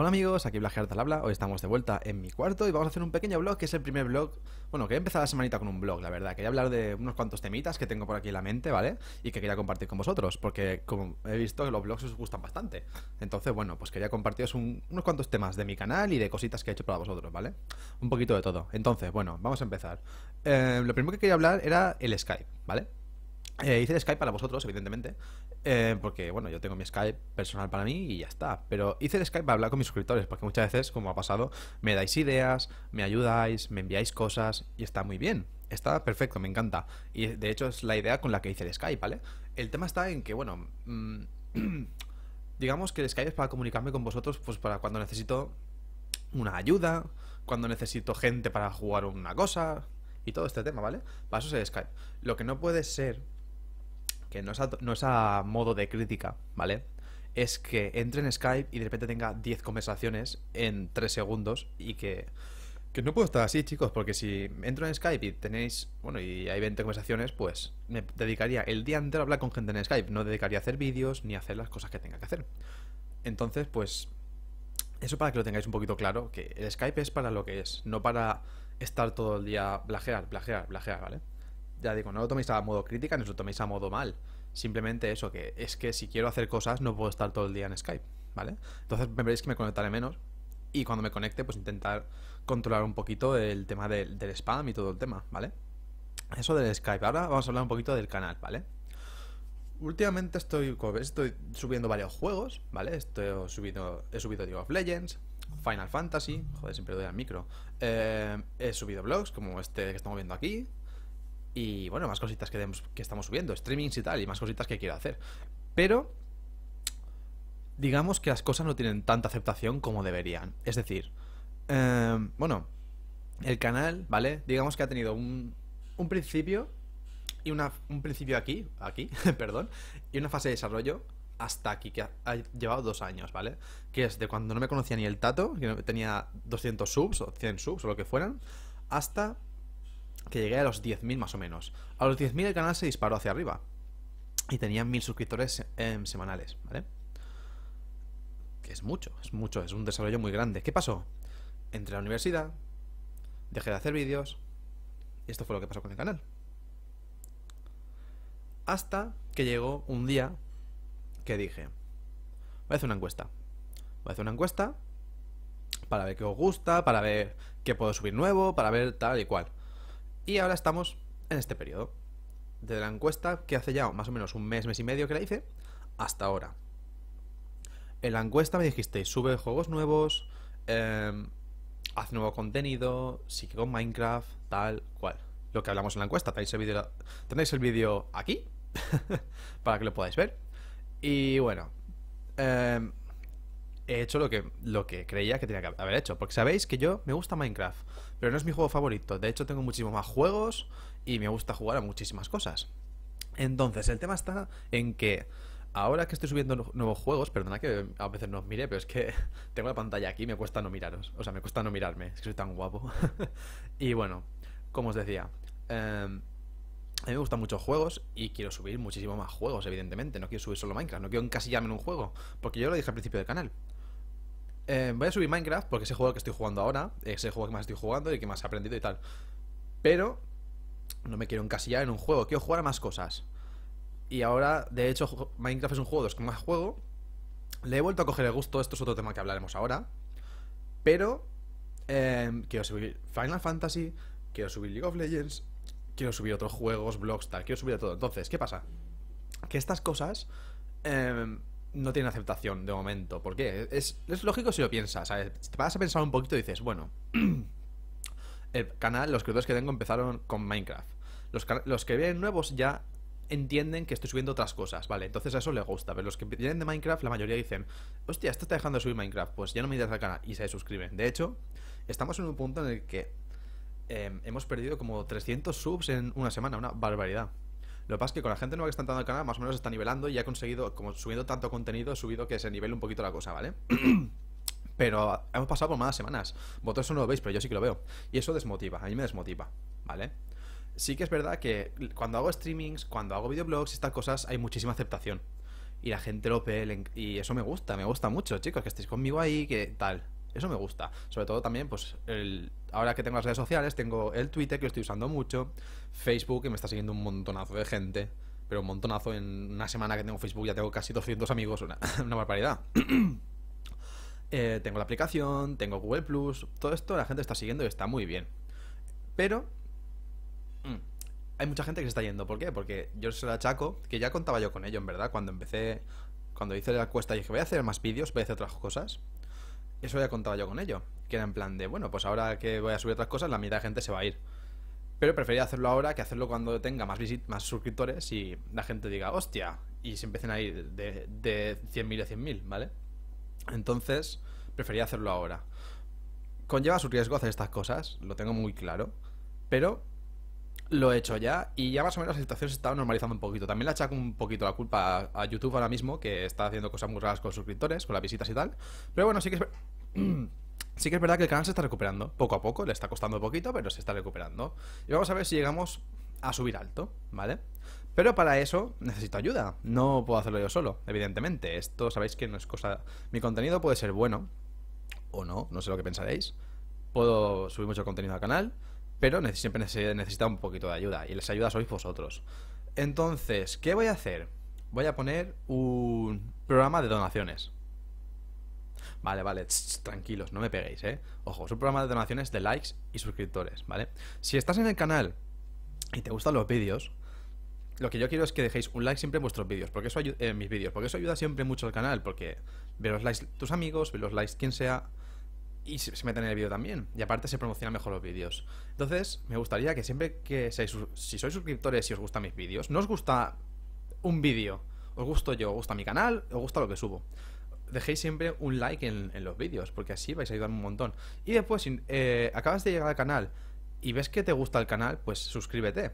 Hola amigos, aquí Blajeart habla, hoy estamos de vuelta en mi cuarto y vamos a hacer un pequeño vlog, que es el primer vlog, bueno, quería empezar la semanita con un vlog, la verdad, quería hablar de unos cuantos temitas que tengo por aquí en la mente, ¿vale? Y que quería compartir con vosotros, porque como he visto que los vlogs os gustan bastante, entonces bueno, pues quería compartiros unos cuantos temas de mi canal y de cositas que he hecho para vosotros, ¿vale? Un poquito de todo, entonces bueno, vamos a empezar. Eh, lo primero que quería hablar era el Skype, ¿vale? Eh, hice el Skype para vosotros, evidentemente, eh, porque bueno, yo tengo mi Skype personal para mí y ya está. Pero hice el Skype para hablar con mis suscriptores, porque muchas veces, como ha pasado, me dais ideas, me ayudáis, me enviáis cosas y está muy bien. Está perfecto, me encanta. Y de hecho es la idea con la que hice el Skype, ¿vale? El tema está en que, bueno, mm, digamos que el Skype es para comunicarme con vosotros, pues para cuando necesito una ayuda, cuando necesito gente para jugar una cosa y todo este tema, ¿vale? Para eso es el Skype. Lo que no puede ser que no es, a, modo de crítica, ¿vale? Es que entre en Skype y de repente tenga 10 conversaciones en 3 segundos y que... Que no puedo estar así, chicos, porque si entro en Skype y tenéis, bueno, y hay 20 conversaciones, pues me dedicaría el día entero a hablar con gente en Skype, no dedicaría a hacer vídeos ni a hacer las cosas que tenga que hacer. Entonces, pues eso para que lo tengáis un poquito claro, que el Skype es para lo que es, no para estar todo el día blajear, blajear, blajear, ¿vale? ya digo, no lo toméis a modo crítica, ni lo toméis a modo mal. Simplemente eso, que es que si quiero hacer cosas no puedo estar todo el día en Skype, ¿vale? Entonces me veréis que me conectaré menos y cuando me conecte pues intentar controlar un poquito el tema del, spam y todo el tema, ¿vale? Eso del Skype. Ahora vamos a hablar un poquito del canal, ¿vale? Últimamente estoy, estoy subiendo varios juegos, ¿vale? Estoy subido, he subido League of Legends, Final Fantasy, joder, siempre doy al micro. Eh, he subido blogs como este que estamos viendo aquí, y bueno, más cositas que, estamos subiendo, streamings y tal, y más cositas que quiero hacer. Pero digamos que las cosas no tienen tanta aceptación como deberían. Es decir, em, bueno, el canal, ¿vale? Digamos que ha tenido un, un principio y una, un principio aquí, aquí, perdón, y una fase de desarrollo hasta aquí, que ha, llevado dos años, ¿vale? Que es de cuando no me conocía ni el tato, que tenía 200 subs o 100 subs o lo que fueran, hasta que llegué a los 10.000 más o menos. A los 10.000 el canal se disparó hacia arriba y tenía 1.000 suscriptores em, semanales, ¿vale? Que es mucho, es mucho, es un desarrollo muy grande. ¿Qué pasó? Entré a la universidad, dejé de hacer vídeos y esto fue lo que pasó con el canal. Hasta que llegó un día que dije, voy a hacer una encuesta. Voy a hacer una encuesta para ver qué os gusta, para ver qué puedo subir nuevo, para ver tal y cual. Y ahora estamos en este periodo. De la encuesta que hace ya más o menos un mes, mes y medio que la hice, hasta ahora. En la encuesta me dijisteis, sube juegos nuevos, hace em, haz nuevo contenido, sigue con Minecraft, tal cual. Lo que hablamos en la encuesta, tenéis el vídeo, aquí para que lo podáis ver. Y bueno, em, he hecho lo que, lo que creía que tenía que haber hecho. Porque sabéis que yo me gusta Minecraft, pero no es mi juego favorito. De hecho, tengo muchísimos más juegos y me gusta jugar a muchísimas cosas. Entonces, el tema está en que ahora que estoy subiendo nuevos juegos, perdona que a veces no os mire, pero es que tengo la pantalla aquí y me cuesta no miraros. O sea, me cuesta no mirarme, es que soy tan guapo. y bueno, como os decía, em, a mí me gustan muchos juegos y quiero subir muchísimos más juegos, evidentemente. No quiero subir solo Minecraft, no quiero encasillarme en un juego. Porque yo lo dije al principio del canal. Eh, voy a subir Minecraft porque es el juego que estoy jugando ahora, es el juego que más estoy jugando y que más he aprendido y tal. Pero no me quiero encasillar en un juego, quiero jugar a más cosas. Y ahora, de hecho, Minecraft es un juego de como que más juego. Le he vuelto a coger el gusto, esto es otro tema que hablaremos ahora. Pero eh, quiero subir Final Fantasy, quiero subir League of Legends, quiero subir otros juegos, blogs, tal, quiero subir a todo. Entonces, ¿qué pasa? Que estas cosas eh, no tiene aceptación de momento. ¿Por qué? Es, lógico si lo piensas. ¿sabes? Te vas a pensar un poquito y dices, bueno, el canal, los creadores que tengo empezaron con Minecraft. Los, los que vienen nuevos ya entienden que estoy subiendo otras cosas, ¿vale? Entonces a eso le gusta. Pero los que vienen de Minecraft, la mayoría dicen, hostia, esto está dejando de subir Minecraft, pues ya no me interesa el canal. Y se suscriben. De hecho, estamos en un punto en el que em, hemos perdido como 300 subs en una semana, una barbaridad. Lo que pasa es que con la gente nueva que está entrando al canal, más o menos está nivelando y ha conseguido, como subiendo tanto contenido, ha subido que se nivele un poquito la cosa, ¿vale? pero hemos pasado por malas semanas. Vosotros no lo veis, pero yo sí que lo veo. Y eso desmotiva, a mí me desmotiva, ¿vale? Sí que es verdad que cuando hago streamings, cuando hago videoblogs, estas cosas, hay muchísima aceptación. Y la gente lo ve, y eso me gusta, me gusta mucho, chicos, que estéis conmigo ahí, que tal. Eso me gusta. Sobre todo también, pues, ahora que tengo las redes sociales, tengo el Twitter que lo estoy usando mucho, Facebook, que me está siguiendo un montonazo de gente, pero un montonazo. En una semana que tengo Facebook ya tengo casi 200 amigos, una, barbaridad. Eh, tengo la aplicación, tengo Google Plus, todo esto la gente está siguiendo y está muy bien. Pero mm, hay mucha gente que se está yendo. ¿Por qué? Porque yo se la achaco, que ya contaba yo con ello, en verdad, cuando empecé, cuando hice la cuesta y dije, voy a hacer más vídeos, voy a hacer otras cosas. Eso ya contaba yo con ello. Que era en plan de, bueno, pues ahora que voy a subir otras cosas, la mitad de gente se va a ir. Pero prefería hacerlo ahora que hacerlo cuando tenga más, visit más suscriptores y la gente diga, hostia, y se empiecen a ir de, de 100.000 a 100.000, ¿vale? Entonces, prefería hacerlo ahora. Conlleva su riesgo hacer estas cosas, lo tengo muy claro, pero lo he hecho ya y ya más o menos la situación se está normalizando un poquito. También le echado un poquito la culpa a, YouTube ahora mismo, que está haciendo cosas muy raras con suscriptores, con las visitas y tal. Pero bueno, sí que es Sí que es verdad que el canal se está recuperando, poco a poco, le está costando poquito, pero se está recuperando. Y vamos a ver si llegamos a subir alto, ¿vale? Pero para eso necesito ayuda, no puedo hacerlo yo solo, evidentemente. Esto sabéis que no es cosa... Mi contenido puede ser bueno, o no, no sé lo que pensaréis. Puedo subir mucho contenido al canal, pero siempre necesita un poquito de ayuda, y les ayuda sois vosotros. Entonces, ¿qué voy a hacer? Voy a poner un programa de donaciones, Vale, vale, tranquilos, no me peguéis, ¿eh? Ojo, es un programa de donaciones de likes y suscriptores, ¿vale? Si estás en el canal y te gustan los vídeos, lo que yo quiero es que dejéis un like siempre en vuestros vídeos, porque eso ayuda, en mis vídeos, porque eso ayuda siempre mucho al canal, porque ve los likes tus amigos, ve los likes quien sea, y se, meten en el vídeo también. Y aparte se promocionan mejor los vídeos. Entonces, me gustaría que siempre que seáis, si sois suscriptores y os gustan mis vídeos, no os gusta un vídeo, os gusto yo, os gusta mi canal, os gusta lo que subo dejéis siempre un like en, los vídeos, porque así vais a ayudar un montón. Y después, si eh, acabas de llegar al canal y ves que te gusta el canal, pues suscríbete.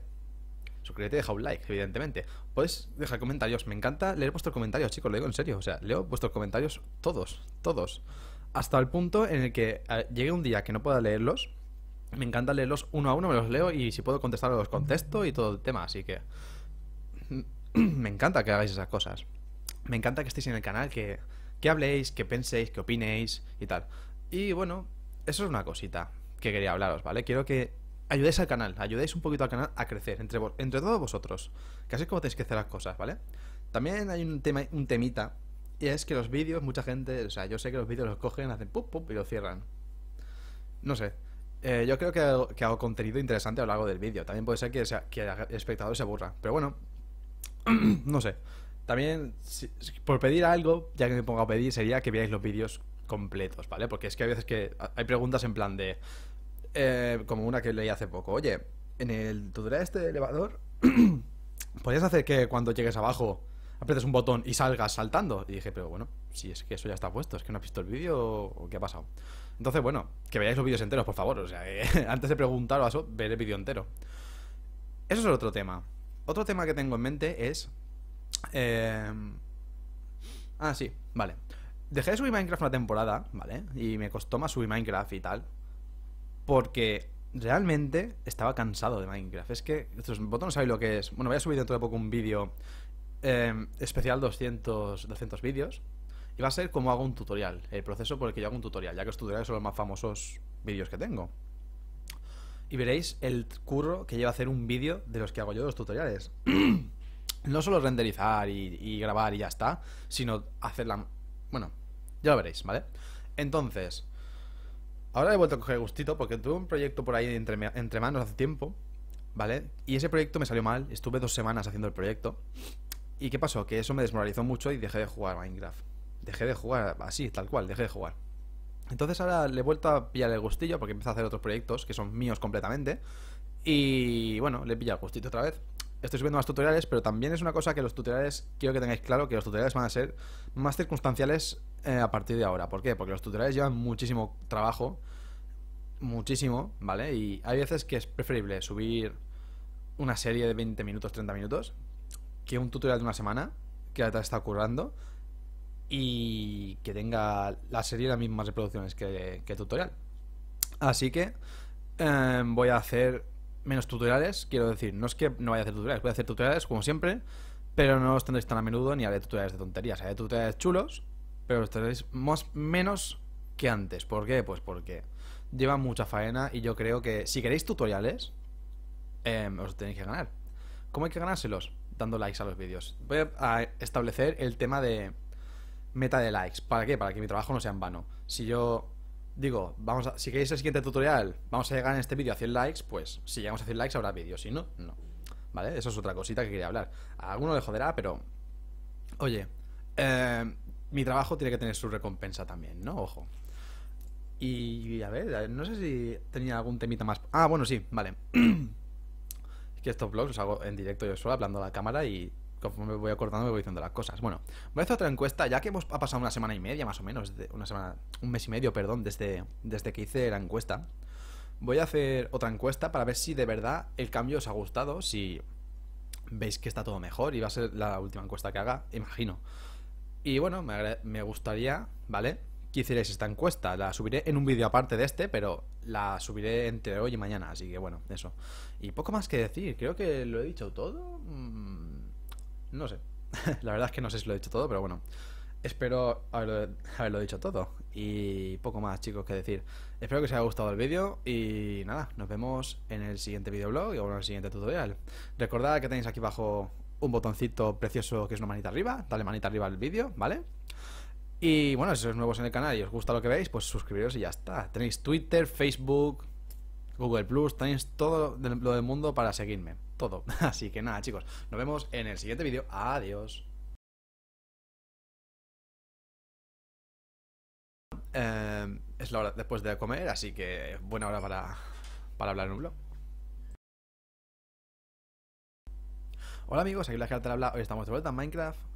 Suscríbete y deja un like, evidentemente. Puedes dejar comentarios. Me encanta leer vuestros comentarios, chicos, lo digo en serio. O sea, leo vuestros comentarios todos, todos. Hasta el punto en el que eh, llegue un día que no pueda leerlos. Me encanta leerlos uno a uno, me los leo y si puedo contestar los contesto y todo el tema. Así que me encanta que hagáis esas cosas. Me encanta que estéis en el canal, que que habléis, que penséis, que opinéis y tal. Y bueno, eso es una cosita que quería hablaros, ¿vale? Quiero que ayudéis al canal, ayudéis un poquito al canal a crecer, entre, entre todos vosotros. Que así es como tenéis que hacer las cosas, ¿vale? También hay un, tema, un temita, y es que los vídeos, mucha gente, o sea, yo sé que los vídeos los cogen, hacen pum, pum y los cierran. No sé. Eh, yo creo que hago, contenido interesante a lo largo del vídeo. También puede ser que, que el espectador se aburra. Pero bueno, no sé. También, por pedir algo, ya que me pongo a pedir, sería que veáis los vídeos completos, ¿vale? Porque es que hay veces que hay preguntas en plan de... Eh, como una que leí hace poco. Oye, en el tutorial este elevador, ¿podrías hacer que cuando llegues abajo aprietes un botón y salgas saltando? Y dije, pero bueno, si es que eso ya está puesto, es que no has visto el vídeo o qué ha pasado. Entonces, bueno, que veáis los vídeos enteros, por favor. O sea, eh, antes de preguntaros, ver el vídeo entero. Eso es otro tema. Otro tema que tengo en mente es Em, ah, sí, vale. Dejé de subir Minecraft una temporada, ¿vale? Y me costó más subir Minecraft y tal. Porque realmente estaba cansado de Minecraft. Es que vosotros no sabéis lo que es. Bueno, voy a subir dentro de poco un vídeo em, especial 200, 200 vídeos. Y va a ser como hago un tutorial, el proceso por el que yo hago un tutorial, ya que los tutoriales son los más famosos vídeos que tengo. Y veréis el curro que lleva a hacer un vídeo de los que hago yo los tutoriales. no solo renderizar y, grabar y ya está, sino hacerla Bueno, ya lo veréis, ¿vale? Entonces, ahora le he vuelto a coger gustito porque tuve un proyecto por ahí entre, entre manos hace tiempo, ¿vale? Y ese proyecto me salió mal, estuve dos semanas haciendo el proyecto. ¿Y qué pasó? Que eso me desmoralizó mucho y dejé de jugar Minecraft. Dejé de jugar así, tal cual, dejé de jugar. Entonces ahora le he vuelto a pillar el gustillo porque empecé a hacer otros proyectos que son míos completamente. Y bueno, le he pillado el gustito otra vez estoy subiendo más tutoriales, pero también es una cosa que los tutoriales, quiero que tengáis claro que los tutoriales van a ser más circunstanciales eh, a partir de ahora. ¿Por qué? Porque los tutoriales llevan muchísimo trabajo, muchísimo, ¿vale? Y hay veces que es preferible subir una serie de 20 minutos, 30 minutos, que un tutorial de una semana, que te está currando, y que tenga la serie las mismas reproducciones que, el tutorial. Así que eh, voy a hacer menos tutoriales, quiero decir, no es que no vaya a hacer tutoriales, voy a hacer tutoriales como siempre, pero no os tendréis tan a menudo ni haré tutoriales de tonterías, haré tutoriales chulos, pero los tendréis más, menos que antes. ¿Por qué? Pues porque lleva mucha faena y yo creo que si queréis tutoriales, em, os tenéis que ganar. ¿Cómo hay que ganárselos? Dando likes a los vídeos. Voy a establecer el tema de meta de likes. ¿Para qué? Para que mi trabajo no sea en vano. Si yo digo, vamos a, si queréis el siguiente tutorial, vamos a llegar en este vídeo a 100 likes, pues si llegamos a 100 likes habrá vídeo, si no, no. ¿Vale? Eso es otra cosita que quería hablar. A alguno le joderá, pero... Oye, eh, mi trabajo tiene que tener su recompensa también, ¿no? Ojo. Y a ver, no sé si tenía algún temita más. Ah, bueno, sí, vale. es que estos vlogs los hago en directo yo solo, hablando a la cámara y conforme me voy acordando me voy diciendo las cosas. Bueno, voy a hacer otra encuesta, ya que hemos, ha pasado una semana y media más o menos, de, una semana, un mes y medio, perdón, desde, desde que hice la encuesta. Voy a hacer otra encuesta para ver si de verdad el cambio os ha gustado, si veis que está todo mejor y va a ser la última encuesta que haga, imagino. Y bueno, me, gustaría, ¿vale? Que hicierais esta encuesta. La subiré en un vídeo aparte de este, pero la subiré entre hoy y mañana, así que bueno, eso. Y poco más que decir, creo que lo he dicho todo. Mm no sé. La verdad es que no sé si lo he dicho todo, pero bueno. Espero haberlo, dicho todo. Y poco más, chicos, que decir. Espero que os haya gustado el vídeo. Y nada, nos vemos en el siguiente videoblog y en el siguiente tutorial. Recordad que tenéis aquí abajo un botoncito precioso que es una manita arriba. Dale manita arriba al vídeo, ¿vale? Y bueno, si sois nuevos en el canal y os gusta lo que veis, pues suscribiros y ya está. Tenéis Twitter, Facebook, Google Plus, tenéis todo lo del mundo para seguirme. Todo. Así que nada, chicos. Nos vemos en el siguiente vídeo. Adiós. Em, es la hora después de comer, así que buena hora para, para hablar en un blog. Hola amigos, aquí la carta habla. Hoy estamos de vuelta en Minecraft.